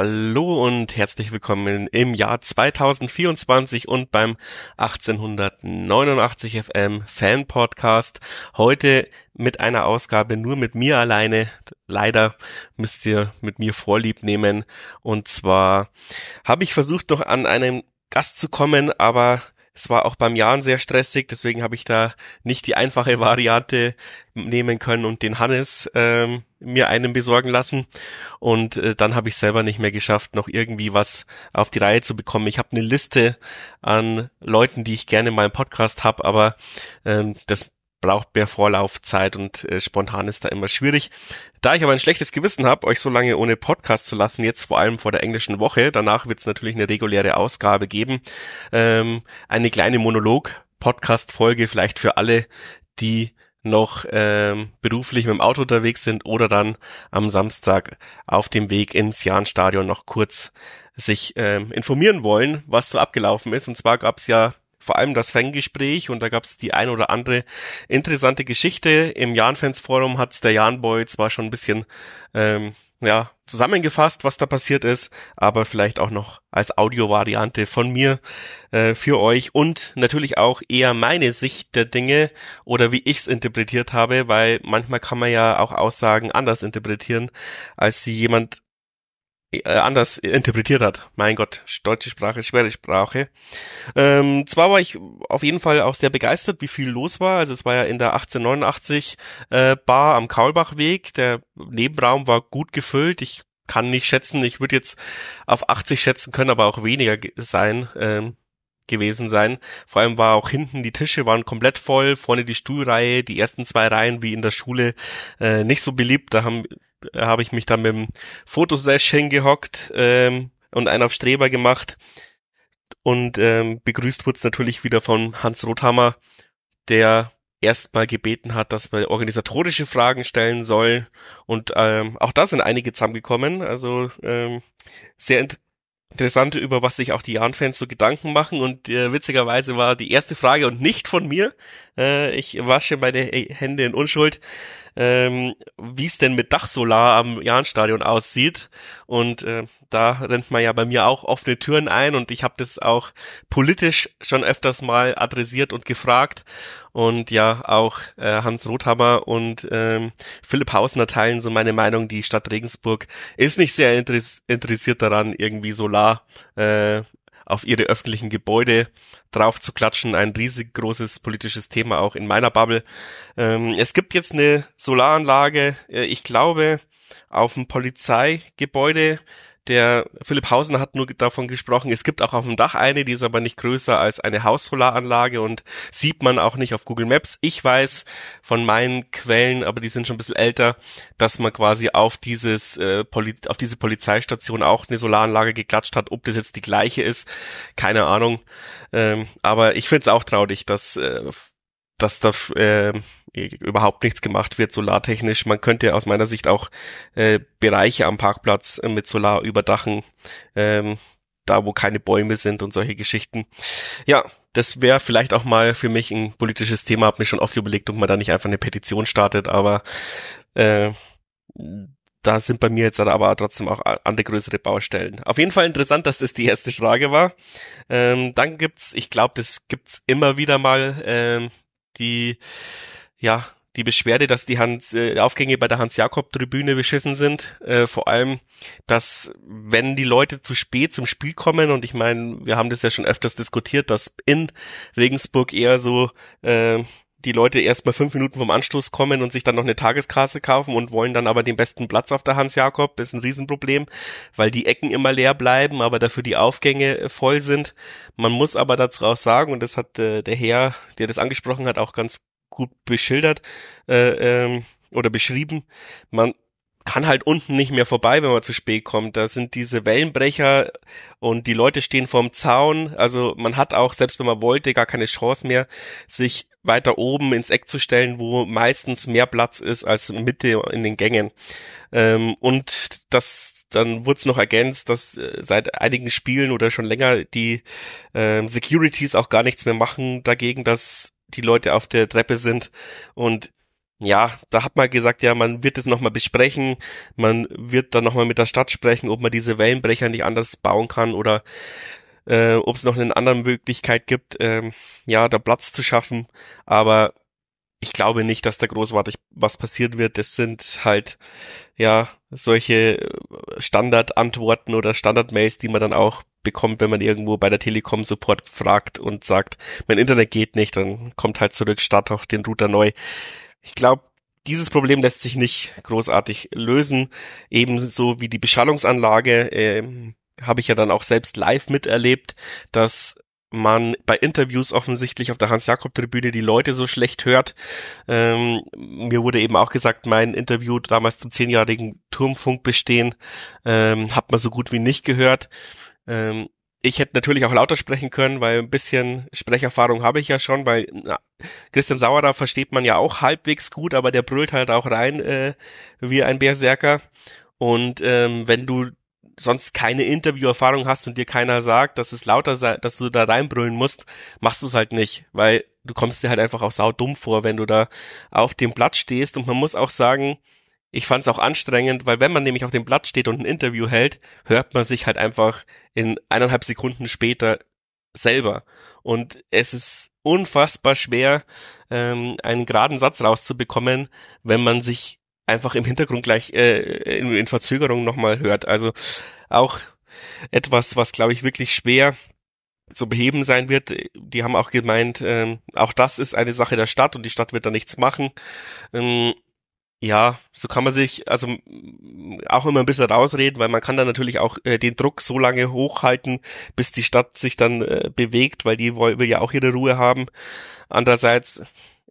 Hallo und herzlich willkommen im Jahr 2024 und beim 1889 FM Fan Podcast. Heute mit einer Ausgabe nur mit mir alleine. Leider müsst ihr mit mir Vorlieb nehmen. Und zwar habe ich versucht, noch an einen Gast zu kommen, aber es war auch beim Jahren sehr stressig, deswegen habe ich da nicht die einfache Variante nehmen können und den Hannes ähm, mir einen besorgen lassen. Und äh, dann habe ich selber nicht mehr geschafft, noch irgendwie was auf die Reihe zu bekommen. Ich habe eine Liste an Leuten, die ich gerne in meinem Podcast habe, aber ähm, das braucht mehr Vorlaufzeit und äh, spontan ist da immer schwierig. Da ich aber ein schlechtes Gewissen habe, euch so lange ohne Podcast zu lassen, jetzt vor allem vor der englischen Woche, danach wird es natürlich eine reguläre Ausgabe geben, ähm, eine kleine Monolog-Podcast-Folge vielleicht für alle, die noch ähm, beruflich mit dem Auto unterwegs sind oder dann am Samstag auf dem Weg ins Jahnstadion noch kurz sich ähm, informieren wollen, was so abgelaufen ist. Und zwar gab es ja vor allem das Fangespräch und da gab es die ein oder andere interessante Geschichte. Im jan fans forum hat der Jan-Boy zwar schon ein bisschen ähm, ja, zusammengefasst, was da passiert ist, aber vielleicht auch noch als Audiovariante von mir äh, für euch und natürlich auch eher meine Sicht der Dinge oder wie ich's interpretiert habe, weil manchmal kann man ja auch Aussagen anders interpretieren, als sie jemand äh, anders interpretiert hat. Mein Gott, deutsche Sprache, schwere Sprache. Ähm, zwar war ich auf jeden Fall auch sehr begeistert, wie viel los war. Also es war ja in der 1889 äh, Bar am Kaulbachweg. Der Nebenraum war gut gefüllt. Ich kann nicht schätzen. Ich würde jetzt auf 80 schätzen können, aber auch weniger sein. Ähm, gewesen sein. Vor allem war auch hinten die Tische waren komplett voll, vorne die Stuhlreihe, die ersten zwei Reihen wie in der Schule äh, nicht so beliebt. Da haben habe ich mich dann mit dem Fotosesh hingehockt ähm, und einen auf Streber gemacht. Und ähm, begrüßt wurde es natürlich wieder von Hans Rothammer, der erstmal gebeten hat, dass wir organisatorische Fragen stellen soll. Und ähm, auch da sind einige zusammengekommen. Also ähm, sehr int interessant, über was sich auch die Jahn-Fans so Gedanken machen. Und äh, witzigerweise war die erste Frage und nicht von mir. Äh, ich wasche meine Hände in Unschuld ähm, wie es denn mit Dachsolar am Jahnstadion aussieht. Und äh, da rennt man ja bei mir auch offene Türen ein und ich habe das auch politisch schon öfters mal adressiert und gefragt. Und ja, auch äh, Hans Rothammer und ähm, Philipp Hausner teilen so meine Meinung, die Stadt Regensburg ist nicht sehr interessiert daran, irgendwie Solar äh, auf ihre öffentlichen Gebäude drauf zu klatschen. Ein riesig großes politisches Thema auch in meiner Bubble. Ähm, es gibt jetzt eine Solaranlage, äh, ich glaube, auf dem Polizeigebäude der Philipp Hausen hat nur davon gesprochen, es gibt auch auf dem Dach eine, die ist aber nicht größer als eine Haussolaranlage und sieht man auch nicht auf Google Maps. Ich weiß von meinen Quellen, aber die sind schon ein bisschen älter, dass man quasi auf dieses äh, Poli auf diese Polizeistation auch eine Solaranlage geklatscht hat. Ob das jetzt die gleiche ist, keine Ahnung. Ähm, aber ich finde es auch traurig, dass äh, dass da äh, äh, überhaupt nichts gemacht wird solartechnisch. Man könnte aus meiner Sicht auch äh, Bereiche am Parkplatz äh, mit Solar überdachen, ähm, da wo keine Bäume sind und solche Geschichten. Ja, das wäre vielleicht auch mal für mich ein politisches Thema. Hab mir schon oft überlegt, ob man da nicht einfach eine Petition startet, aber äh, da sind bei mir jetzt aber trotzdem auch andere größere Baustellen. Auf jeden Fall interessant, dass das die erste Frage war. Ähm, dann gibt's, ich glaube, das gibt's immer wieder mal ähm, die ja, die Beschwerde, dass die Hans, äh, Aufgänge bei der Hans-Jakob-Tribüne beschissen sind. Äh, vor allem, dass wenn die Leute zu spät zum Spiel kommen, und ich meine, wir haben das ja schon öfters diskutiert, dass in Regensburg eher so äh, die Leute erstmal fünf Minuten vom Anstoß kommen und sich dann noch eine Tageskasse kaufen und wollen dann aber den besten Platz auf der Hans-Jakob, ist ein Riesenproblem, weil die Ecken immer leer bleiben, aber dafür die Aufgänge äh, voll sind. Man muss aber dazu auch sagen, und das hat äh, der Herr, der das angesprochen hat, auch ganz gut beschildert äh, ähm, oder beschrieben. Man kann halt unten nicht mehr vorbei, wenn man zu spät kommt. Da sind diese Wellenbrecher und die Leute stehen vorm Zaun. Also man hat auch, selbst wenn man wollte, gar keine Chance mehr, sich weiter oben ins Eck zu stellen, wo meistens mehr Platz ist als Mitte in den Gängen. Ähm, und das, dann wurde es noch ergänzt, dass äh, seit einigen Spielen oder schon länger die äh, Securities auch gar nichts mehr machen dagegen, dass die Leute auf der Treppe sind. Und ja, da hat man gesagt, ja, man wird es nochmal besprechen, man wird dann nochmal mit der Stadt sprechen, ob man diese Wellenbrecher nicht anders bauen kann oder äh, ob es noch eine andere Möglichkeit gibt, ähm, ja, da Platz zu schaffen. Aber ich glaube nicht, dass da großartig was passieren wird. Das sind halt ja solche äh, Standardantworten oder Standardmails, die man dann auch bekommt, wenn man irgendwo bei der Telekom Support fragt und sagt, mein Internet geht nicht, dann kommt halt zurück, start doch den Router neu. Ich glaube, dieses Problem lässt sich nicht großartig lösen. Ebenso wie die Beschallungsanlage Ähm, habe ich ja dann auch selbst live miterlebt, dass man bei Interviews offensichtlich auf der Hans-Jakob-Tribüne die Leute so schlecht hört. Ähm, mir wurde eben auch gesagt, mein Interview damals zum zehnjährigen Turmfunkbestehen ähm, hat man so gut wie nicht gehört. Ähm, ich hätte natürlich auch lauter sprechen können, weil ein bisschen Sprecherfahrung habe ich ja schon, weil na, Christian da versteht man ja auch halbwegs gut, aber der brüllt halt auch rein äh, wie ein Berserker. Und ähm, wenn du sonst keine Interviewerfahrung hast und dir keiner sagt, dass es lauter sei, dass du da reinbrüllen musst, machst du es halt nicht, weil du kommst dir halt einfach auch saudumm vor, wenn du da auf dem Blatt stehst und man muss auch sagen, ich fand es auch anstrengend, weil wenn man nämlich auf dem Blatt steht und ein Interview hält, hört man sich halt einfach in eineinhalb Sekunden später selber. Und es ist unfassbar schwer, ähm, einen geraden Satz rauszubekommen, wenn man sich einfach im Hintergrund gleich äh, in, in Verzögerung nochmal hört. Also auch etwas, was glaube ich wirklich schwer zu beheben sein wird. Die haben auch gemeint, ähm, auch das ist eine Sache der Stadt und die Stadt wird da nichts machen. Ähm, ja, so kann man sich also auch immer ein bisschen rausreden, weil man kann da natürlich auch äh, den Druck so lange hochhalten, bis die Stadt sich dann äh, bewegt, weil die will ja auch ihre Ruhe haben. Andererseits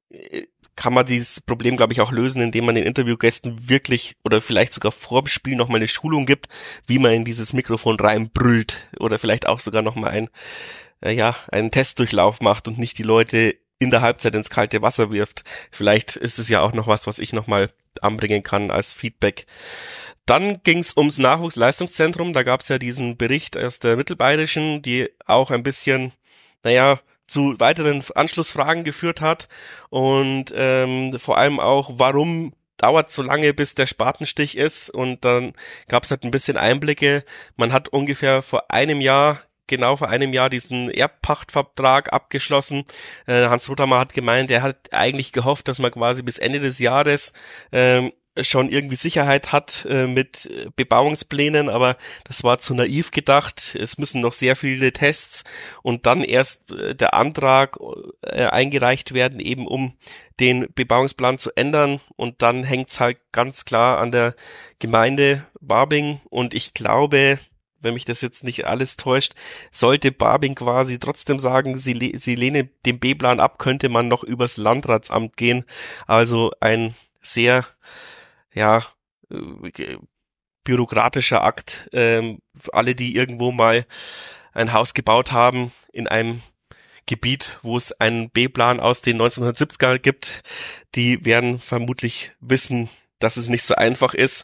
äh, kann man dieses Problem, glaube ich, auch lösen, indem man den Interviewgästen wirklich oder vielleicht sogar vor dem Spiel nochmal eine Schulung gibt, wie man in dieses Mikrofon reinbrüllt oder vielleicht auch sogar nochmal ein, äh, ja, einen Testdurchlauf macht und nicht die Leute in der Halbzeit ins kalte Wasser wirft. Vielleicht ist es ja auch noch was, was ich nochmal anbringen kann als Feedback. Dann ging's ums Nachwuchsleistungszentrum. Da gab's ja diesen Bericht aus der Mittelbayerischen, die auch ein bisschen, naja, zu weiteren Anschlussfragen geführt hat und ähm, vor allem auch, warum dauert so lange, bis der Spatenstich ist und dann gab es halt ein bisschen Einblicke. Man hat ungefähr vor einem Jahr genau vor einem Jahr diesen Erbpachtvertrag abgeschlossen. Äh, Hans Rothammer hat gemeint, er hat eigentlich gehofft, dass man quasi bis Ende des Jahres ähm, schon irgendwie Sicherheit hat äh, mit Bebauungsplänen, aber das war zu naiv gedacht. Es müssen noch sehr viele Tests und dann erst äh, der Antrag äh, eingereicht werden, eben um den Bebauungsplan zu ändern. Und dann hängt es halt ganz klar an der Gemeinde Barbing. Und ich glaube, wenn mich das jetzt nicht alles täuscht, sollte Barbing quasi trotzdem sagen, sie, le sie lehnen den B-Plan ab, könnte man noch übers Landratsamt gehen. Also ein sehr ja, äh, bürokratischer Akt. Ähm, alle, die irgendwo mal ein Haus gebaut haben in einem Gebiet, wo es einen B-Plan aus den 1970er gibt, die werden vermutlich wissen, dass es nicht so einfach ist.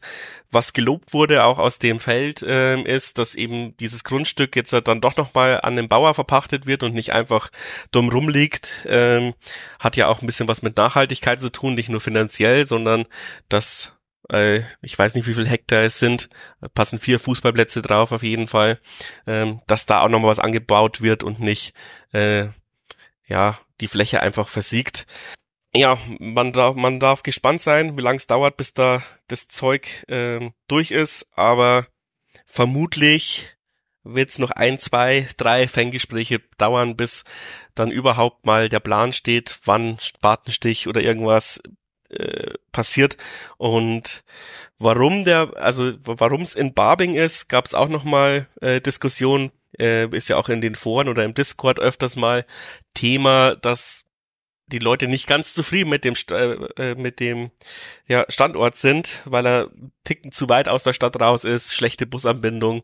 Was gelobt wurde, auch aus dem Feld, äh, ist, dass eben dieses Grundstück jetzt dann doch nochmal an den Bauer verpachtet wird und nicht einfach dumm rumliegt. Ähm, hat ja auch ein bisschen was mit Nachhaltigkeit zu tun, nicht nur finanziell, sondern dass äh, ich weiß nicht, wie viel Hektar es sind, passen vier Fußballplätze drauf auf jeden Fall, ähm, dass da auch nochmal was angebaut wird und nicht, äh, ja, die Fläche einfach versiegt. Ja, man darf, man darf gespannt sein, wie lange es dauert, bis da das Zeug äh, durch ist, aber vermutlich wird es noch ein, zwei, drei Fänggespräche dauern, bis dann überhaupt mal der Plan steht, wann Spatenstich oder irgendwas äh, passiert. Und warum der, also warum es in Barbing ist, gab es auch nochmal äh, Diskussion, äh, ist ja auch in den Foren oder im Discord öfters mal Thema, dass die Leute nicht ganz zufrieden mit dem äh, äh, mit dem ja, Standort sind, weil er ticken zu weit aus der Stadt raus ist, schlechte Busanbindung,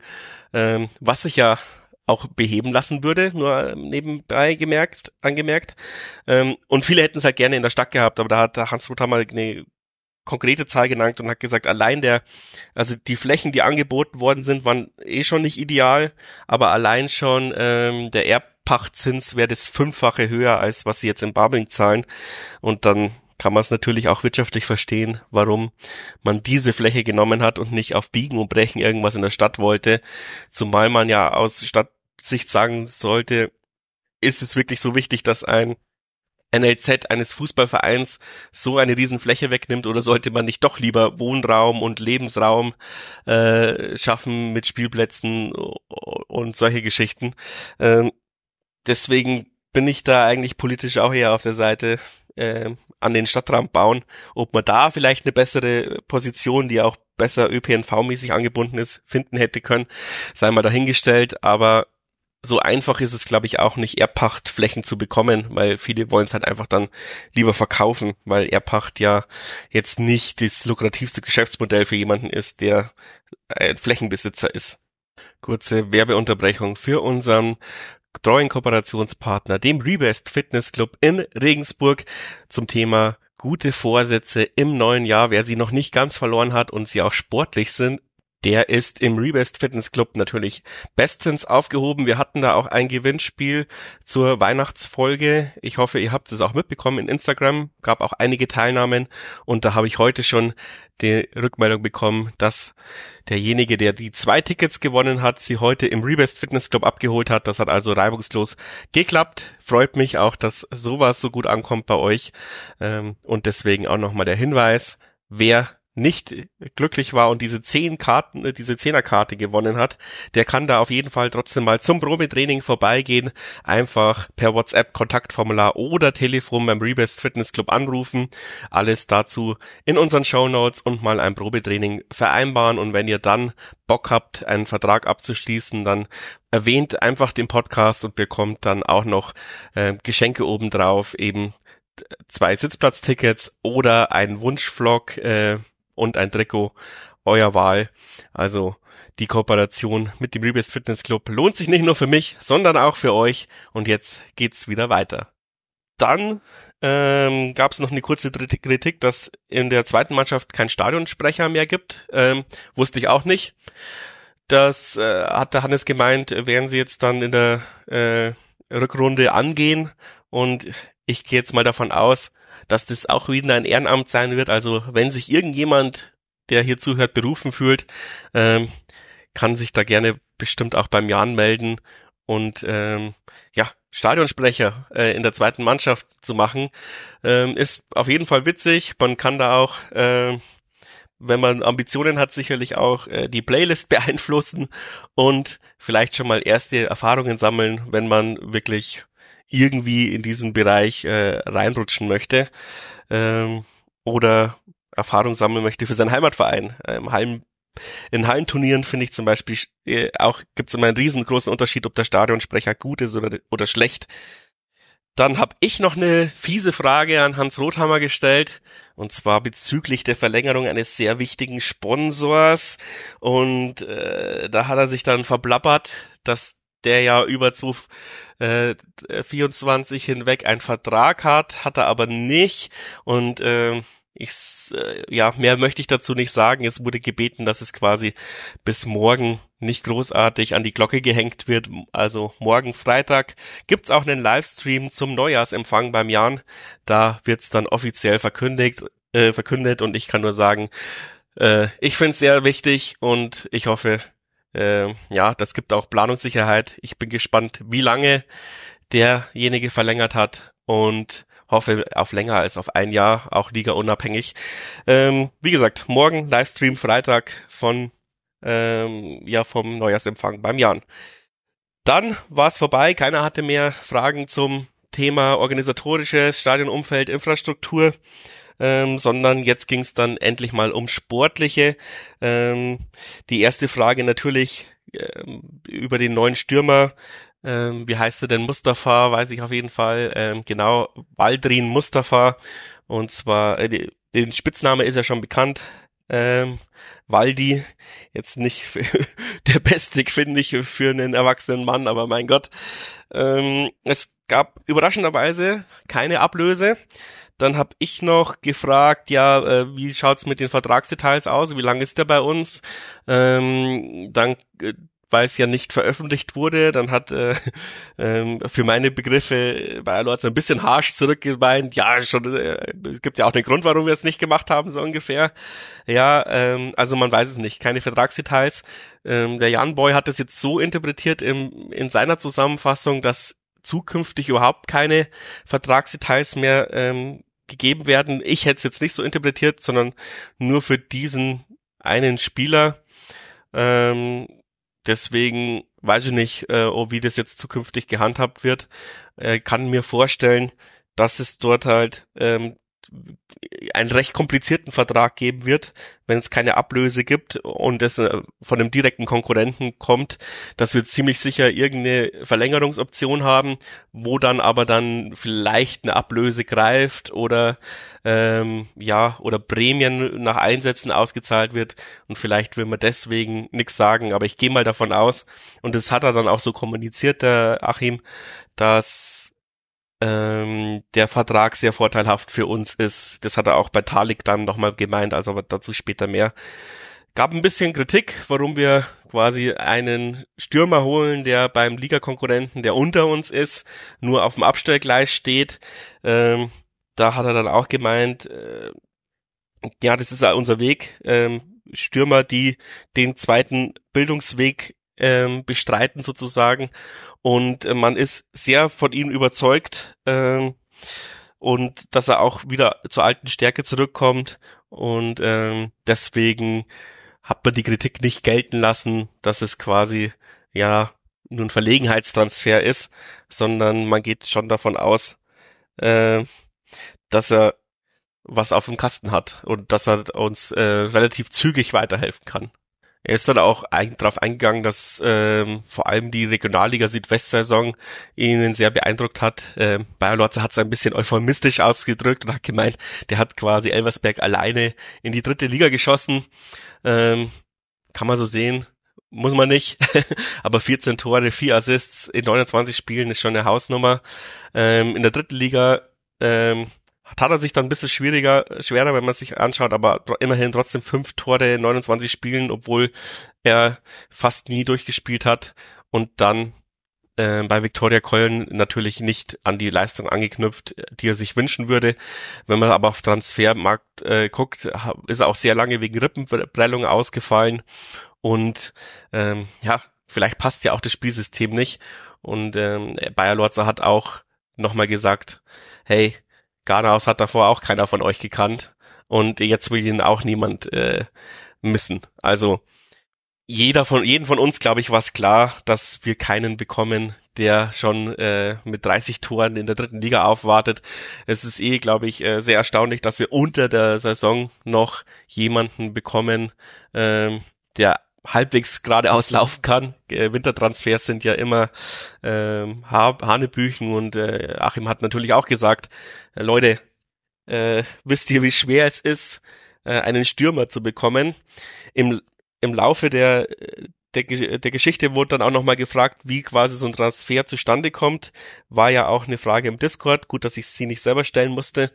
ähm, was sich ja auch beheben lassen würde, nur ähm, nebenbei gemerkt, angemerkt. Ähm, und viele hätten es halt gerne in der Stadt gehabt, aber da hat Hans Rother mal eine konkrete Zahl genannt und hat gesagt, allein der, also die Flächen, die angeboten worden sind, waren eh schon nicht ideal, aber allein schon ähm, der Erbpachtzins wäre das Fünffache höher, als was sie jetzt in Babeln zahlen. Und dann kann man es natürlich auch wirtschaftlich verstehen, warum man diese Fläche genommen hat und nicht auf Biegen und Brechen irgendwas in der Stadt wollte. Zumal man ja aus Stadt Sicht sagen sollte, ist es wirklich so wichtig, dass ein NLZ eines Fußballvereins so eine Riesenfläche wegnimmt oder sollte man nicht doch lieber Wohnraum und Lebensraum äh, schaffen mit Spielplätzen und solche Geschichten. Ähm, deswegen bin ich da eigentlich politisch auch eher auf der Seite äh, an den Stadtraum bauen, ob man da vielleicht eine bessere Position, die auch besser ÖPNV-mäßig angebunden ist, finden hätte können, sei mal dahingestellt, aber so einfach ist es, glaube ich, auch nicht, Erbpachtflächen zu bekommen, weil viele wollen es halt einfach dann lieber verkaufen, weil Erbpacht ja jetzt nicht das lukrativste Geschäftsmodell für jemanden ist, der ein Flächenbesitzer ist. Kurze Werbeunterbrechung für unseren treuen Kooperationspartner, dem Rebest Fitness Club in Regensburg zum Thema gute Vorsätze im neuen Jahr. Wer sie noch nicht ganz verloren hat und sie auch sportlich sind, der ist im Rebest Fitness Club natürlich bestens aufgehoben. Wir hatten da auch ein Gewinnspiel zur Weihnachtsfolge. Ich hoffe, ihr habt es auch mitbekommen in Instagram. Gab auch einige Teilnahmen und da habe ich heute schon die Rückmeldung bekommen, dass derjenige, der die zwei Tickets gewonnen hat, sie heute im Rebest Fitness Club abgeholt hat. Das hat also reibungslos geklappt. Freut mich auch, dass sowas so gut ankommt bei euch. Ähm, und deswegen auch nochmal der Hinweis, wer nicht glücklich war und diese zehn Karten, äh, diese Zehnerkarte gewonnen hat, der kann da auf jeden Fall trotzdem mal zum Probetraining vorbeigehen, einfach per WhatsApp Kontaktformular oder Telefon beim Rebest Fitness Club anrufen. Alles dazu in unseren Show Notes und mal ein Probetraining vereinbaren. Und wenn ihr dann Bock habt, einen Vertrag abzuschließen, dann erwähnt einfach den Podcast und bekommt dann auch noch äh, Geschenke obendrauf, eben zwei Sitzplatztickets oder ein Wunschvlog, äh, und ein Trikot euer Wahl. Also die Kooperation mit dem Rebest Fitness Club lohnt sich nicht nur für mich, sondern auch für euch. Und jetzt geht's wieder weiter. Dann ähm, gab es noch eine kurze Kritik, dass in der zweiten Mannschaft kein Stadionsprecher mehr gibt. Ähm, wusste ich auch nicht. Das äh, hat der Hannes gemeint, werden sie jetzt dann in der äh, Rückrunde angehen. Und ich gehe jetzt mal davon aus, dass das auch wieder ein Ehrenamt sein wird. Also wenn sich irgendjemand, der hier zuhört, berufen fühlt, ähm, kann sich da gerne bestimmt auch beim Jan melden und ähm, ja, Stadionsprecher äh, in der zweiten Mannschaft zu machen, ähm, ist auf jeden Fall witzig. Man kann da auch, äh, wenn man Ambitionen hat, sicherlich auch äh, die Playlist beeinflussen und vielleicht schon mal erste Erfahrungen sammeln, wenn man wirklich irgendwie in diesen Bereich äh, reinrutschen möchte ähm, oder Erfahrung sammeln möchte für seinen Heimatverein. Im ähm, Heim, in Heimturnieren finde ich zum Beispiel äh, auch gibt es immer einen riesengroßen Unterschied, ob der Stadionsprecher gut ist oder, oder schlecht. Dann habe ich noch eine fiese Frage an Hans Rothammer gestellt, und zwar bezüglich der Verlängerung eines sehr wichtigen Sponsors. Und äh, da hat er sich dann verblappert, dass der ja über 2024 äh, hinweg einen Vertrag hat, hat er aber nicht. Und äh, ich, äh, ja, mehr möchte ich dazu nicht sagen. Es wurde gebeten, dass es quasi bis morgen nicht großartig an die Glocke gehängt wird. Also morgen Freitag gibt's auch einen Livestream zum Neujahrsempfang beim Jan. Da wird's dann offiziell verkündigt, äh, verkündet und ich kann nur sagen, äh, ich find's sehr wichtig und ich hoffe, äh, ja, das gibt auch Planungssicherheit. Ich bin gespannt, wie lange derjenige verlängert hat und hoffe auf länger als auf ein Jahr, auch Liga unabhängig. Ähm, wie gesagt, morgen Livestream Freitag von ähm, ja vom Neujahrsempfang beim Jan. Dann war es vorbei. Keiner hatte mehr Fragen zum Thema organisatorisches Stadionumfeld, Infrastruktur ähm, sondern jetzt ging es dann endlich mal um Sportliche. Ähm, die erste Frage natürlich ähm, über den neuen Stürmer. Ähm, wie heißt er denn? Mustafa, weiß ich auf jeden Fall. Ähm, genau, Waldrin Mustafa. Und zwar, äh, den Spitzname ist ja schon bekannt ähm, Waldi jetzt nicht der beste, finde ich, für einen erwachsenen Mann, aber mein Gott. Ähm, es gab überraschenderweise keine Ablöse. Dann habe ich noch gefragt, ja, äh, wie schaut's mit den Vertragsdetails aus? Wie lange ist der bei uns? Ähm, dann äh, weil es ja nicht veröffentlicht wurde, dann hat äh, ähm, für meine Begriffe Bayerlords äh, ein bisschen harsh zurückgemeint, ja, schon, äh, es gibt ja auch den Grund, warum wir es nicht gemacht haben, so ungefähr. Ja, ähm, also man weiß es nicht, keine Vertragsdetails. Ähm, der Jan Boy hat es jetzt so interpretiert im, in seiner Zusammenfassung, dass zukünftig überhaupt keine Vertragsdetails mehr ähm, gegeben werden. Ich hätte es jetzt nicht so interpretiert, sondern nur für diesen einen Spieler. Ähm, Deswegen weiß ich nicht, äh, oh, wie das jetzt zukünftig gehandhabt wird. Äh, kann mir vorstellen, dass es dort halt ähm, einen recht komplizierten Vertrag geben wird, wenn es keine Ablöse gibt und es äh, von einem direkten Konkurrenten kommt, dass wir ziemlich sicher irgendeine Verlängerungsoption haben, wo dann aber dann vielleicht eine Ablöse greift oder ähm, ja oder Prämien nach Einsätzen ausgezahlt wird und vielleicht will man deswegen nichts sagen, aber ich gehe mal davon aus und das hat er dann auch so kommuniziert, der Achim, dass ähm, der Vertrag sehr vorteilhaft für uns ist. Das hat er auch bei Talik dann nochmal gemeint, also dazu später mehr. Gab ein bisschen Kritik, warum wir quasi einen Stürmer holen, der beim Ligakonkurrenten, der unter uns ist, nur auf dem Abstellgleis steht. Ähm, da hat er dann auch gemeint, äh, ja, das ist unser Weg. Ähm, Stürmer, die den zweiten Bildungsweg ähm, bestreiten sozusagen und äh, man ist sehr von ihm überzeugt äh, und dass er auch wieder zur alten Stärke zurückkommt. Und äh, deswegen hat man die Kritik nicht gelten lassen, dass es quasi ja nur ein Verlegenheitstransfer ist, sondern man geht schon davon aus, äh, dass er was auf dem Kasten hat und dass er uns äh, relativ zügig weiterhelfen kann. Er ist dann auch ein, darauf eingegangen, dass ähm, vor allem die Regionalliga Südwest-Saison ihn sehr beeindruckt hat. Ähm, Bayer Lorze hat es ein bisschen euphemistisch ausgedrückt und hat gemeint, der hat quasi Elversberg alleine in die dritte Liga geschossen. Ähm, kann man so sehen, muss man nicht. Aber 14 Tore, 4 Assists in 29 Spielen ist schon eine Hausnummer. Ähm, in der dritten Liga ähm, hat er sich dann ein bisschen schwieriger, schwerer, wenn man es sich anschaut, aber immerhin trotzdem fünf Tore in 29 Spielen, obwohl er fast nie durchgespielt hat und dann äh, bei Viktoria Köln natürlich nicht an die Leistung angeknüpft, die er sich wünschen würde. Wenn man aber auf Transfermarkt äh, guckt, ist er auch sehr lange wegen Rippenbrellung ausgefallen und ähm, ja, vielleicht passt ja auch das Spielsystem nicht und ähm, Bayer Lorza hat auch nochmal gesagt, hey, Gardaus hat davor auch keiner von euch gekannt und jetzt will ihn auch niemand äh, missen. Also jeder von jeden von uns, glaube ich, war es klar, dass wir keinen bekommen, der schon äh, mit 30 Toren in der dritten Liga aufwartet. Es ist eh, glaube ich, äh, sehr erstaunlich, dass wir unter der Saison noch jemanden bekommen, ähm, der halbwegs geradeaus mhm. laufen kann. Äh, Wintertransfers sind ja immer ähm, Hanebüchen und äh, Achim hat natürlich auch gesagt, äh, Leute, äh, wisst ihr, wie schwer es ist, äh, einen Stürmer zu bekommen? Im, im Laufe der, äh, der, der Geschichte wurde dann auch nochmal gefragt, wie quasi so ein Transfer zustande kommt. War ja auch eine Frage im Discord. Gut, dass ich sie nicht selber stellen musste.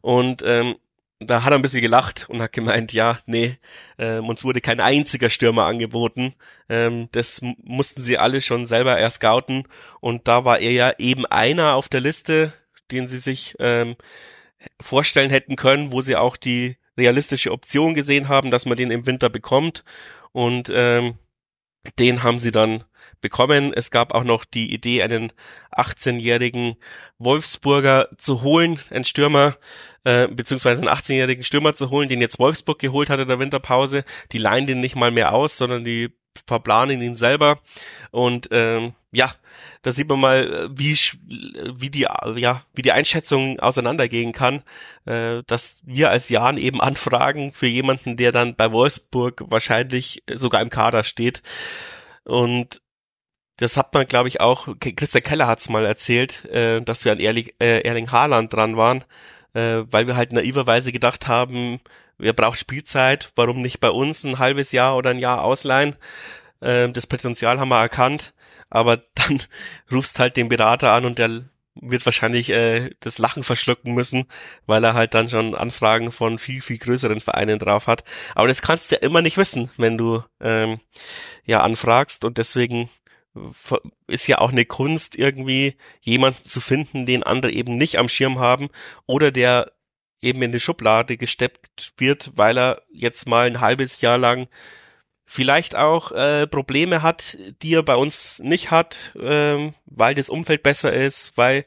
Und ähm, da hat er ein bisschen gelacht und hat gemeint, ja, nee, ähm, uns wurde kein einziger Stürmer angeboten. Ähm, das mussten sie alle schon selber erst scouten. Und da war er ja eben einer auf der Liste, den sie sich ähm, vorstellen hätten können, wo sie auch die realistische Option gesehen haben, dass man den im Winter bekommt. Und ähm, den haben sie dann bekommen. Es gab auch noch die Idee, einen 18-jährigen Wolfsburger zu holen, einen Stürmer, äh, beziehungsweise einen 18-jährigen Stürmer zu holen, den jetzt Wolfsburg geholt hatte in der Winterpause. Die leihen den nicht mal mehr aus, sondern die verplanen ihn selber. Und ähm, ja, da sieht man mal, wie, wie die, ja, wie die Einschätzung auseinandergehen kann, äh, dass wir als Jan eben anfragen für jemanden, der dann bei Wolfsburg wahrscheinlich sogar im Kader steht. Und das hat man, glaube ich, auch, Christian Keller hat's mal erzählt, äh, dass wir an Erling, äh, Erling Haaland dran waren, äh, weil wir halt naiverweise gedacht haben, er braucht Spielzeit, warum nicht bei uns ein halbes Jahr oder ein Jahr ausleihen? Äh, das Potenzial haben wir erkannt, aber dann rufst halt den Berater an und der wird wahrscheinlich äh, das Lachen verschlucken müssen, weil er halt dann schon Anfragen von viel, viel größeren Vereinen drauf hat. Aber das kannst du ja immer nicht wissen, wenn du ähm, ja anfragst und deswegen ist ja auch eine Kunst, irgendwie jemanden zu finden, den andere eben nicht am Schirm haben oder der eben in eine Schublade gesteckt wird, weil er jetzt mal ein halbes Jahr lang vielleicht auch äh, Probleme hat, die er bei uns nicht hat, ähm, weil das Umfeld besser ist, weil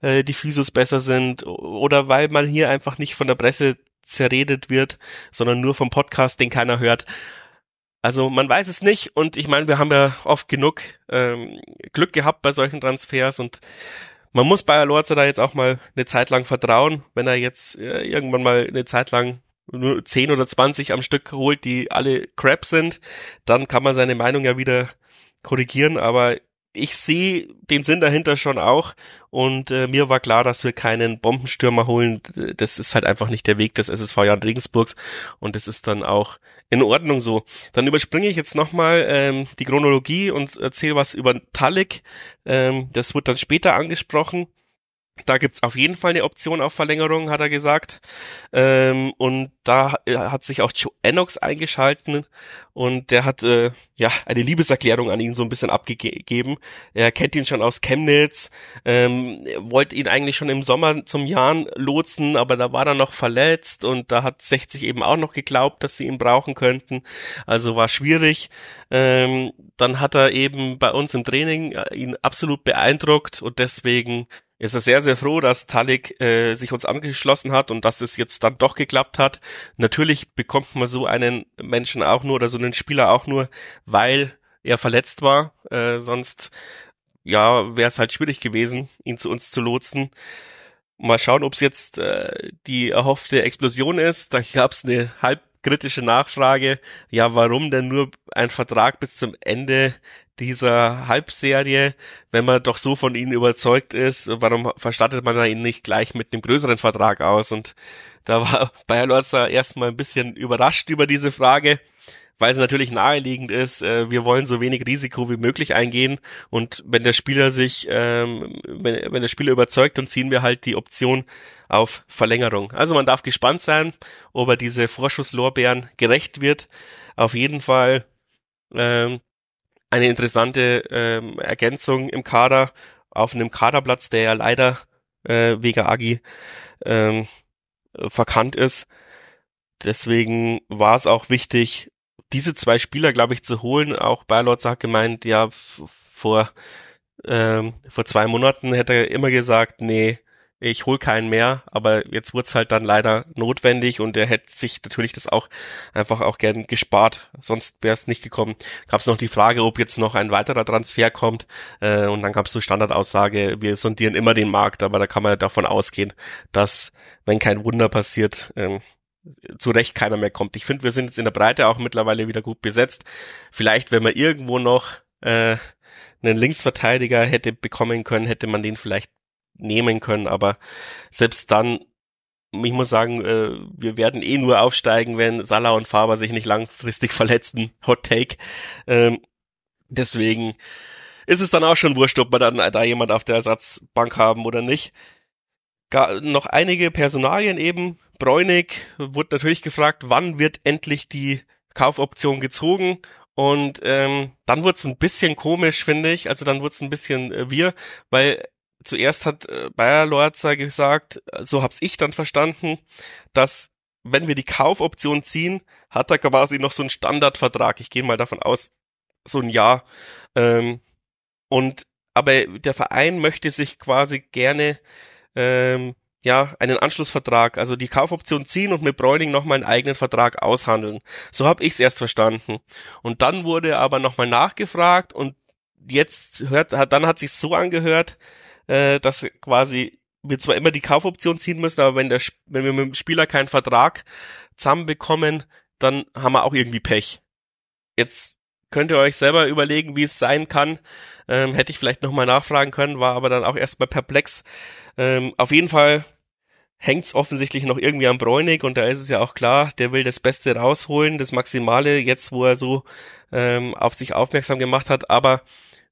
äh, die Physios besser sind oder weil man hier einfach nicht von der Presse zerredet wird, sondern nur vom Podcast, den keiner hört. Also man weiß es nicht und ich meine, wir haben ja oft genug ähm, Glück gehabt bei solchen Transfers und man muss Bayer Lorz da jetzt auch mal eine Zeit lang vertrauen, wenn er jetzt äh, irgendwann mal eine Zeit lang nur 10 oder 20 am Stück holt, die alle Crap sind, dann kann man seine Meinung ja wieder korrigieren, aber ich sehe den Sinn dahinter schon auch und äh, mir war klar, dass wir keinen Bombenstürmer holen. Das ist halt einfach nicht der Weg des SSV Jan Regensburgs und das ist dann auch in Ordnung so. Dann überspringe ich jetzt nochmal ähm, die Chronologie und erzähle was über Talik. Ähm, das wird dann später angesprochen. Da gibt's auf jeden Fall eine Option auf Verlängerung, hat er gesagt. Ähm, und da äh, hat sich auch Joe Enox eingeschalten und der hat äh, ja eine Liebeserklärung an ihn so ein bisschen abgegeben. Er kennt ihn schon aus Chemnitz, ähm, wollte ihn eigentlich schon im Sommer zum Jahren lotsen, aber da war er noch verletzt und da hat 60 eben auch noch geglaubt, dass sie ihn brauchen könnten. Also war schwierig. Ähm, dann hat er eben bei uns im Training äh, ihn absolut beeindruckt und deswegen ist er sehr, sehr froh, dass Talik äh, sich uns angeschlossen hat und dass es jetzt dann doch geklappt hat. Natürlich bekommt man so einen Menschen auch nur oder so einen Spieler auch nur, weil er verletzt war. Äh, sonst ja, wäre es halt schwierig gewesen, ihn zu uns zu lotsen. Mal schauen, ob es jetzt äh, die erhoffte Explosion ist. Da gab es eine halb kritische Nachfrage. Ja, warum denn nur ein Vertrag bis zum Ende dieser Halbserie, wenn man doch so von ihnen überzeugt ist, warum verstattet man da ihn nicht gleich mit einem größeren Vertrag aus? Und da war Bayer Lorzer erstmal ein bisschen überrascht über diese Frage, weil es natürlich naheliegend ist, äh, wir wollen so wenig Risiko wie möglich eingehen und wenn der Spieler sich, ähm, wenn, der Spieler überzeugt, dann ziehen wir halt die Option auf Verlängerung. Also man darf gespannt sein, ob er diese Vorschusslorbeeren gerecht wird. Auf jeden Fall ähm, eine interessante ähm, Ergänzung im Kader auf einem Kaderplatz, der ja leider äh, wegen Agi ähm, verkannt ist. Deswegen war es auch wichtig, diese zwei Spieler, glaube ich, zu holen. Auch Berlotz hat gemeint, ja, vor, ähm, vor zwei Monaten hätte er immer gesagt, nee, ich hol keinen mehr, aber jetzt wurde halt dann leider notwendig und er hätte sich natürlich das auch einfach auch gern gespart, sonst wäre es nicht gekommen. Gab es noch die Frage, ob jetzt noch ein weiterer Transfer kommt äh, und dann gab es so Standardaussage, wir sondieren immer den Markt, aber da kann man ja davon ausgehen, dass wenn kein Wunder passiert, ähm, zu Recht keiner mehr kommt. Ich finde, wir sind jetzt in der Breite auch mittlerweile wieder gut besetzt. Vielleicht, wenn man irgendwo noch äh, einen Linksverteidiger hätte bekommen können, hätte man den vielleicht nehmen können, aber selbst dann, ich muss sagen, äh, wir werden eh nur aufsteigen, wenn Salah und Faber sich nicht langfristig verletzten. Hot Take. Ähm, deswegen ist es dann auch schon wurscht, ob wir dann da jemand auf der Ersatzbank haben oder nicht. Gar, noch einige Personalien eben. Bräunig wurde natürlich gefragt, wann wird endlich die Kaufoption gezogen? Und ähm, dann wurde es ein bisschen komisch, finde ich. Also dann wurde es ein bisschen äh, wir, weil zuerst hat äh, Bayer Lorzer gesagt, so hab's ich dann verstanden, dass wenn wir die Kaufoption ziehen, hat er quasi noch so einen Standardvertrag. Ich gehe mal davon aus, so ein Jahr. Ähm, und aber der Verein möchte sich quasi gerne ähm, ja einen Anschlussvertrag, also die Kaufoption ziehen und mit Bräuning nochmal einen eigenen Vertrag aushandeln. So habe ich es erst verstanden. Und dann wurde aber nochmal nachgefragt und jetzt hört, dann hat sich so angehört, äh, dass quasi wir zwar immer die Kaufoption ziehen müssen, aber wenn, der, wenn wir mit dem Spieler keinen Vertrag zusammenbekommen, dann haben wir auch irgendwie Pech. Jetzt könnt ihr euch selber überlegen, wie es sein kann. Ähm, hätte ich vielleicht nochmal nachfragen können, war aber dann auch erstmal perplex. Ähm, auf jeden Fall hängt's offensichtlich noch irgendwie am Bräunig und da ist es ja auch klar, der will das Beste rausholen, das Maximale, jetzt wo er so ähm, auf sich aufmerksam gemacht hat. Aber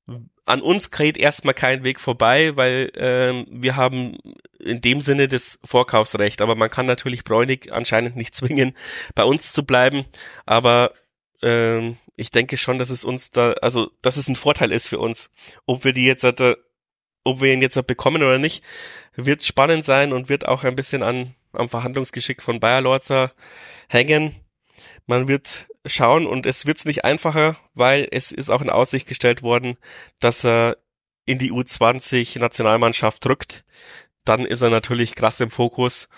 Mhm. an uns kräht erstmal kein Weg vorbei, weil ähm, wir haben in dem Sinne das Vorkaufsrecht. Aber man kann natürlich Bräunig anscheinend nicht zwingen, bei uns zu bleiben. Aber ähm, ich denke schon, dass es uns da, also dass es ein Vorteil ist für uns, ob wir die jetzt, äh, ob wir ihn jetzt bekommen oder nicht, wird spannend sein und wird auch ein bisschen an am Verhandlungsgeschick von Bayer Lorzer hängen man wird schauen und es wird's nicht einfacher, weil es ist auch in Aussicht gestellt worden, dass er in die U20 Nationalmannschaft drückt. Dann ist er natürlich krass im Fokus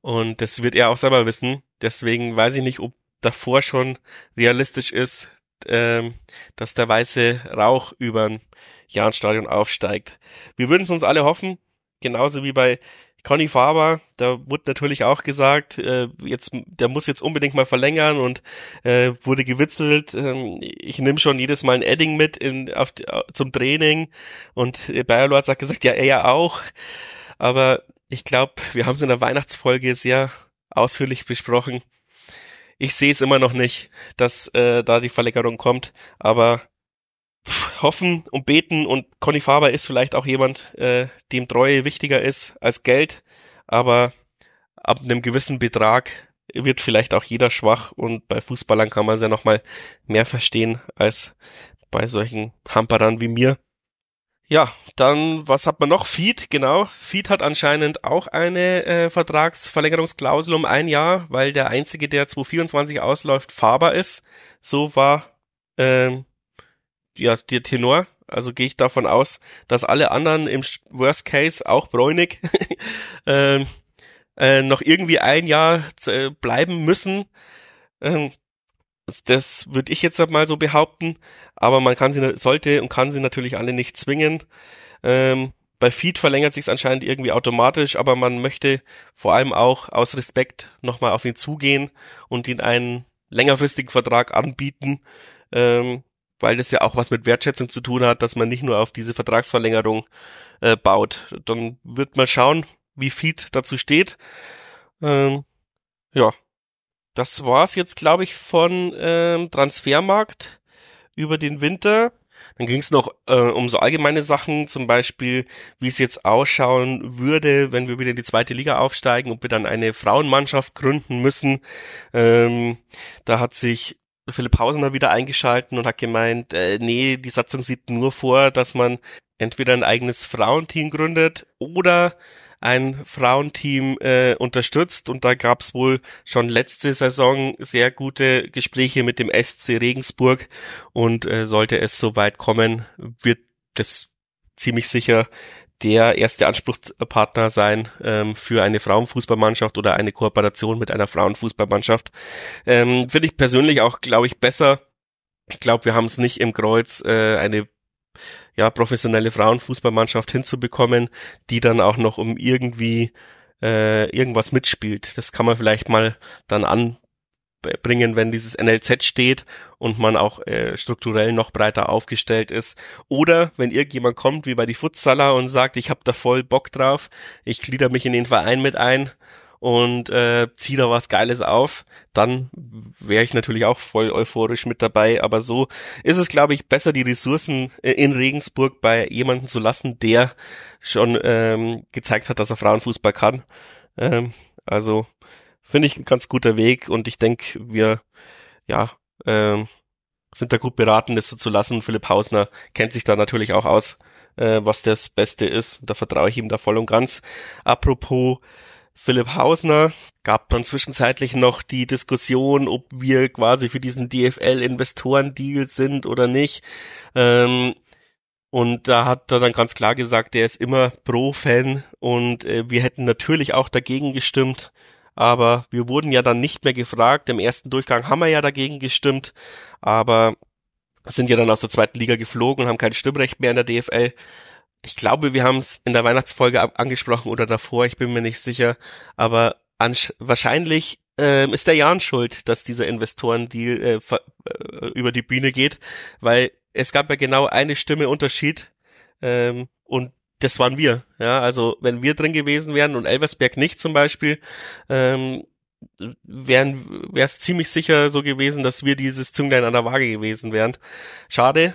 und das wird er auch selber wissen. Deswegen weiß ich nicht, ob davor schon realistisch ist, ähm, dass der weiße Rauch über ein Jahnstadion aufsteigt. Wir würden es uns alle hoffen, genauso wie bei Conny Faber, da wurde natürlich auch gesagt, äh, jetzt, der muss jetzt unbedingt mal verlängern und äh, wurde gewitzelt. Ähm, ich nehme schon jedes Mal ein Edding mit in, auf, zum Training und äh, Bayerlo hat gesagt, ja, er ja auch. Aber ich glaube, wir haben es in der Weihnachtsfolge sehr ausführlich besprochen. Ich sehe es immer noch nicht, dass äh, da die Verlängerung kommt, aber hoffen und beten und Conny Faber ist vielleicht auch jemand, äh, dem Treue wichtiger ist als Geld, aber ab einem gewissen Betrag wird vielleicht auch jeder schwach und bei Fußballern kann man es ja nochmal mehr verstehen als bei solchen Hamperern wie mir. Ja, dann, was hat man noch? Feed, genau. Feed hat anscheinend auch eine äh, Vertragsverlängerungsklausel um ein Jahr, weil der einzige, der 2024 ausläuft, Faber ist. So war ähm, ja, der Tenor. Also gehe ich davon aus, dass alle anderen im Worst Case, auch Bräunig, ähm, äh, noch irgendwie ein Jahr äh, bleiben müssen. Ähm, das würde ich jetzt mal so behaupten, aber man kann sie, sollte und kann sie natürlich alle nicht zwingen. Ähm, bei Feed verlängert sich es anscheinend irgendwie automatisch, aber man möchte vor allem auch aus Respekt nochmal auf ihn zugehen und ihn einen längerfristigen Vertrag anbieten. Ähm, weil das ja auch was mit Wertschätzung zu tun hat, dass man nicht nur auf diese Vertragsverlängerung äh, baut. Dann wird man schauen, wie Feed dazu steht. Ähm, ja, das war's jetzt, glaube ich, von ähm, Transfermarkt über den Winter. Dann ging es noch äh, um so allgemeine Sachen, zum Beispiel, wie es jetzt ausschauen würde, wenn wir wieder in die zweite Liga aufsteigen, und wir dann eine Frauenmannschaft gründen müssen. Ähm, da hat sich Philipp Hausener wieder eingeschalten und hat gemeint, äh, nee, die Satzung sieht nur vor, dass man entweder ein eigenes Frauenteam gründet oder ein Frauenteam äh, unterstützt und da gab es wohl schon letzte Saison sehr gute Gespräche mit dem SC Regensburg und äh, sollte es so weit kommen, wird das ziemlich sicher der erste Anspruchspartner sein ähm, für eine Frauenfußballmannschaft oder eine Kooperation mit einer Frauenfußballmannschaft. Ähm, Finde ich persönlich auch, glaube ich, besser. Ich glaube, wir haben es nicht im Kreuz, äh, eine ja, professionelle Frauenfußballmannschaft hinzubekommen, die dann auch noch um irgendwie äh, irgendwas mitspielt. Das kann man vielleicht mal dann an, bringen, wenn dieses NLZ steht und man auch äh, strukturell noch breiter aufgestellt ist. Oder wenn irgendjemand kommt, wie bei die Futsaler und sagt, ich habe da voll Bock drauf, ich glieder mich in den Verein mit ein und äh, ziehe da was Geiles auf, dann wäre ich natürlich auch voll euphorisch mit dabei. Aber so ist es, glaube ich, besser, die Ressourcen äh, in Regensburg bei jemanden zu lassen, der schon ähm, gezeigt hat, dass er Frauenfußball kann. Ähm, also finde ich ein ganz guter Weg und ich denke, wir, ja, ähm, sind da gut beraten, das so zu lassen. Philipp Hausner kennt sich da natürlich auch aus, äh, was das Beste ist. Da vertraue ich ihm da voll und ganz. Apropos Philipp Hausner gab dann zwischenzeitlich noch die Diskussion, ob wir quasi für diesen DFL-Investoren-Deal sind oder nicht. Ähm, und da hat er dann ganz klar gesagt, er ist immer Pro-Fan und äh, wir hätten natürlich auch dagegen gestimmt aber wir wurden ja dann nicht mehr gefragt. Im ersten Durchgang haben wir ja dagegen gestimmt, aber sind ja dann aus der zweiten Liga geflogen und haben kein Stimmrecht mehr in der DFL. Ich glaube, wir haben es in der Weihnachtsfolge angesprochen oder davor, ich bin mir nicht sicher, aber wahrscheinlich äh, ist der Jan schuld, dass dieser Investorendeal äh, äh, über die Bühne geht, weil es gab ja genau eine Stimme Unterschied ähm, und das waren wir. Ja, also wenn wir drin gewesen wären und Elversberg nicht zum Beispiel, ähm, wären wäre es ziemlich sicher so gewesen, dass wir dieses Zünglein an der Waage gewesen wären. Schade.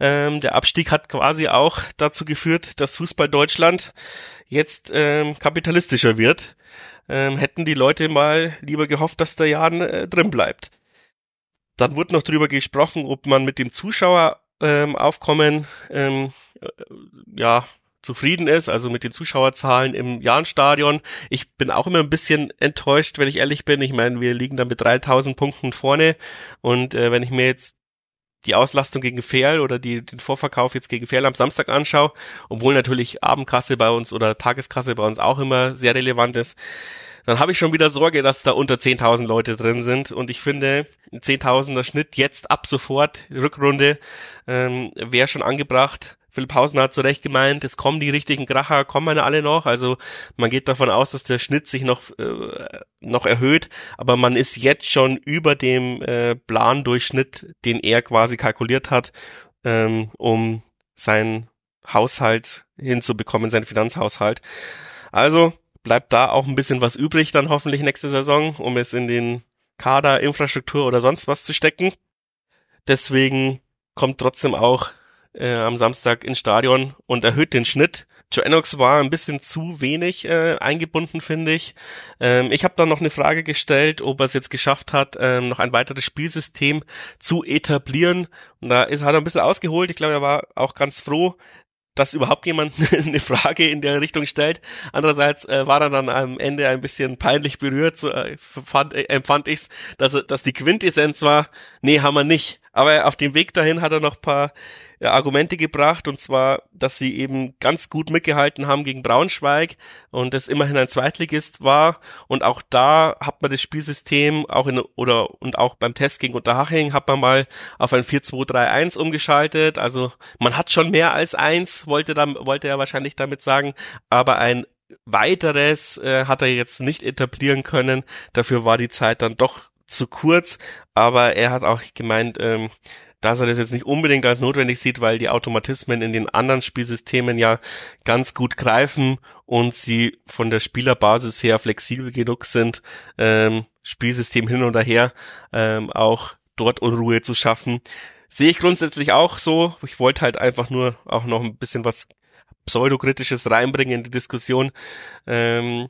Ähm, der Abstieg hat quasi auch dazu geführt, dass Fußball Deutschland jetzt ähm, kapitalistischer wird. Ähm, hätten die Leute mal lieber gehofft, dass der Jan äh, drin bleibt. Dann wurde noch drüber gesprochen, ob man mit dem Zuschaueraufkommen ähm, ähm, äh, ja zufrieden ist, also mit den Zuschauerzahlen im Jahnstadion. Ich bin auch immer ein bisschen enttäuscht, wenn ich ehrlich bin. Ich meine, wir liegen da mit 3000 Punkten vorne und äh, wenn ich mir jetzt die Auslastung gegen Fehl oder die, den Vorverkauf jetzt gegen Fehl am Samstag anschaue, obwohl natürlich Abendkasse bei uns oder Tageskasse bei uns auch immer sehr relevant ist, dann habe ich schon wieder Sorge, dass da unter 10.000 Leute drin sind. Und ich finde, ein 10.000er Schnitt jetzt ab sofort, Rückrunde, ähm, wäre schon angebracht. Philipp Hausen hat zu Recht gemeint, es kommen die richtigen Kracher, kommen alle noch. Also man geht davon aus, dass der Schnitt sich noch, äh, noch erhöht, aber man ist jetzt schon über dem äh, Plandurchschnitt, den er quasi kalkuliert hat, ähm, um seinen Haushalt hinzubekommen, seinen Finanzhaushalt. Also bleibt da auch ein bisschen was übrig, dann hoffentlich nächste Saison, um es in den Kader, Infrastruktur oder sonst was zu stecken. Deswegen kommt trotzdem auch äh, am Samstag ins Stadion und erhöht den Schnitt. Joe Enox war ein bisschen zu wenig äh, eingebunden, finde ich. Ähm, ich habe dann noch eine Frage gestellt, ob er es jetzt geschafft hat, ähm, noch ein weiteres Spielsystem zu etablieren. Und da ist, hat er ein bisschen ausgeholt. Ich glaube, er war auch ganz froh, dass überhaupt jemand eine Frage in der Richtung stellt. Andererseits äh, war er dann am Ende ein bisschen peinlich berührt, so äh, fand, äh, empfand ich's, dass, dass die Quintessenz war, nee, haben wir nicht. Aber auf dem Weg dahin hat er noch paar äh, Argumente gebracht, und zwar, dass sie eben ganz gut mitgehalten haben gegen Braunschweig und das immerhin ein Zweitligist war. Und auch da hat man das Spielsystem auch in oder und auch beim Test gegen Unterhaching hat man mal auf ein 4-2-3-1 umgeschaltet. Also man hat schon mehr als eins, wollte dann, wollte er wahrscheinlich damit sagen, aber ein Weiteres äh, hat er jetzt nicht etablieren können. Dafür war die Zeit dann doch zu kurz, aber er hat auch gemeint, ähm, dass er das jetzt nicht unbedingt als notwendig sieht, weil die Automatismen in den anderen Spielsystemen ja ganz gut greifen und sie von der Spielerbasis her flexibel genug sind, ähm, Spielsystem hin und her ähm, auch dort Unruhe zu schaffen. Sehe ich grundsätzlich auch so. Ich wollte halt einfach nur auch noch ein bisschen was Pseudokritisches reinbringen in die Diskussion. Ähm,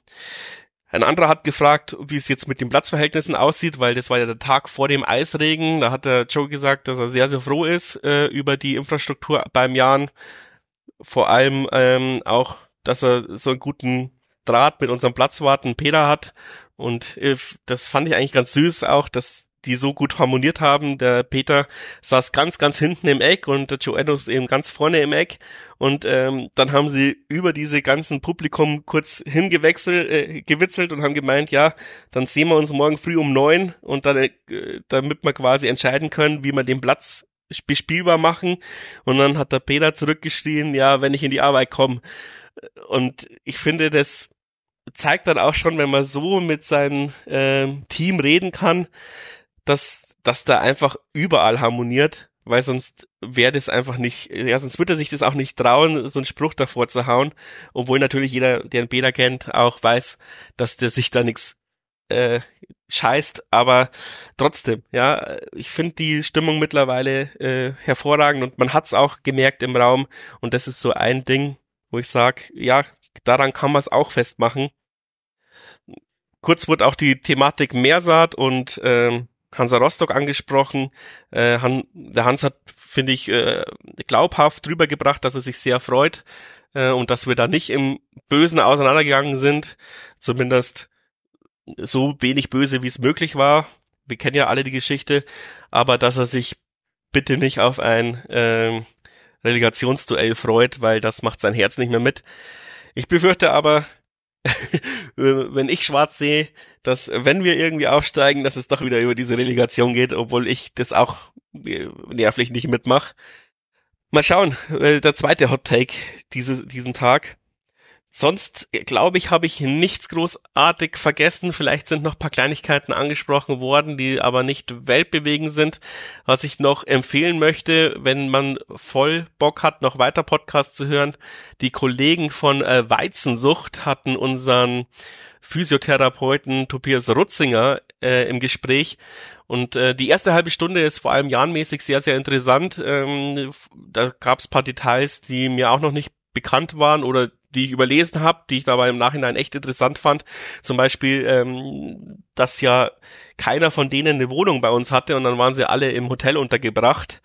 ein anderer hat gefragt, wie es jetzt mit den Platzverhältnissen aussieht, weil das war ja der Tag vor dem Eisregen. Da hat der Joe gesagt, dass er sehr, sehr froh ist äh, über die Infrastruktur beim Jahren. Vor allem ähm, auch, dass er so einen guten Draht mit unserem Platzwarten Peter hat. Und äh, das fand ich eigentlich ganz süß auch, dass die so gut harmoniert haben. Der Peter saß ganz, ganz hinten im Eck und der Joe Adams eben ganz vorne im Eck. Und ähm, dann haben sie über diese ganzen Publikum kurz hingewechselt, äh, gewitzelt und haben gemeint, ja, dann sehen wir uns morgen früh um neun und dann, äh, damit wir quasi entscheiden können, wie wir den Platz bespielbar machen. Und dann hat der Peter zurückgeschrien, ja, wenn ich in die Arbeit komme. Und ich finde, das zeigt dann auch schon, wenn man so mit seinem äh, Team reden kann, dass, das da einfach überall harmoniert, weil sonst wäre das einfach nicht, ja, sonst würde er sich das auch nicht trauen, so einen Spruch davor zu hauen, obwohl natürlich jeder, der einen Bäder kennt, auch weiß, dass der sich da nichts äh, scheißt, aber trotzdem, ja, ich finde die Stimmung mittlerweile äh, hervorragend und man hat's auch gemerkt im Raum und das ist so ein Ding, wo ich sag, ja, daran kann man es auch festmachen. Kurz wurde auch die Thematik Meersaat und ähm, Hansa Rostock angesprochen. Äh, Han, der Hans hat, finde ich, äh, glaubhaft drüber gebracht, dass er sich sehr freut äh, und dass wir da nicht im Bösen auseinandergegangen sind. Zumindest so wenig böse, wie es möglich war. Wir kennen ja alle die Geschichte, aber dass er sich bitte nicht auf ein äh, Relegationsduell freut, weil das macht sein Herz nicht mehr mit. Ich befürchte aber, wenn ich schwarz sehe, dass wenn wir irgendwie aufsteigen, dass es doch wieder über diese Relegation geht, obwohl ich das auch äh, nervlich nicht mitmache. Mal schauen, äh, der zweite Hot Take diese, diesen Tag. Sonst, äh, glaube ich, habe ich nichts großartig vergessen. Vielleicht sind noch ein paar Kleinigkeiten angesprochen worden, die aber nicht weltbewegend sind. Was ich noch empfehlen möchte, wenn man voll Bock hat, noch weiter Podcasts zu hören, die Kollegen von äh, Weizensucht hatten unseren Physiotherapeuten Tobias Rutzinger äh, im Gespräch und äh, die erste halbe Stunde ist vor allem jahnmäßig sehr, sehr interessant. Ähm, da gab es paar Details, die mir auch noch nicht bekannt waren oder die ich überlesen habe, die ich dabei im Nachhinein echt interessant fand. Zum Beispiel, ähm, dass ja keiner von denen eine Wohnung bei uns hatte und dann waren sie alle im Hotel untergebracht.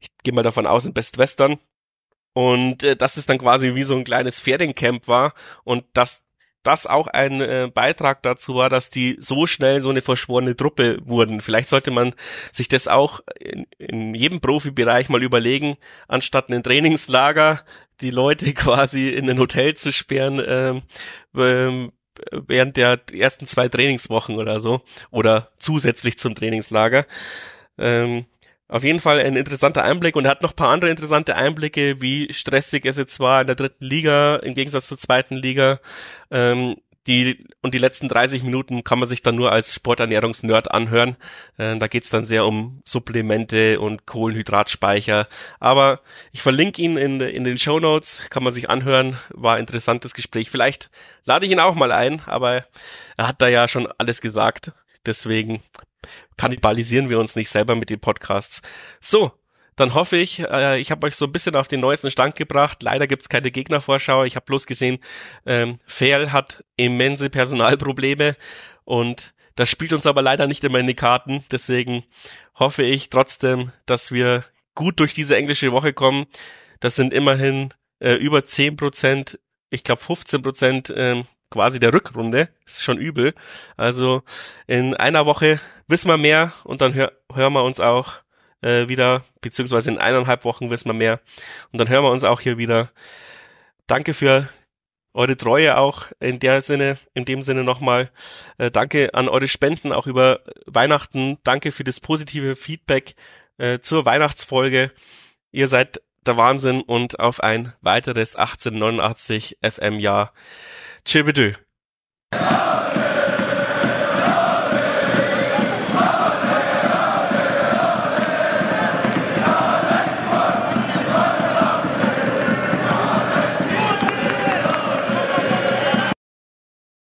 Ich gehe mal davon aus, in Best Western. Und äh, dass es dann quasi wie so ein kleines Pferdencamp war und dass das auch ein äh, Beitrag dazu war, dass die so schnell so eine verschworene Truppe wurden. Vielleicht sollte man sich das auch in, in jedem Profibereich mal überlegen, anstatt ein Trainingslager die Leute quasi in ein Hotel zu sperren, ähm, ähm, während der ersten zwei Trainingswochen oder so oder zusätzlich zum Trainingslager. Ähm, auf jeden Fall ein interessanter Einblick und er hat noch paar andere interessante Einblicke, wie stressig es jetzt war in der dritten Liga im Gegensatz zur zweiten Liga, ähm, die und die letzten 30 Minuten kann man sich dann nur als Sporternährungsnerd anhören. Äh, da geht's dann sehr um Supplemente und Kohlenhydratspeicher. Aber ich verlinke ihn in, in den Show Notes, kann man sich anhören. War interessantes Gespräch. Vielleicht lade ich ihn auch mal ein, aber er hat da ja schon alles gesagt. Deswegen kannibalisieren wir uns nicht selber mit den Podcasts. So, dann hoffe ich, äh, ich habe euch so ein bisschen auf den neuesten Stand gebracht. Leider gibt's keine Gegnervorschau. Ich habe bloß gesehen, ähm, Fail hat immense Personalprobleme und das spielt uns aber leider nicht immer in die Karten. Deswegen hoffe ich trotzdem, dass wir gut durch diese englische Woche kommen. Das sind immerhin äh, über zehn Prozent, ich glaube 15 Prozent ähm, quasi der Rückrunde. Ist schon übel. Also in einer Woche wissen wir mehr und dann hör hören wir uns auch äh, wieder, beziehungsweise in eineinhalb Wochen wissen wir mehr. Und dann hören wir uns auch hier wieder. Danke für eure Treue auch in der Sinne, in dem Sinne nochmal. Äh, danke an eure Spenden auch über Weihnachten. Danke für das positive Feedback äh, zur Weihnachtsfolge. Ihr seid der Wahnsinn und auf ein weiteres 1889 FM Jahr. Tschüss.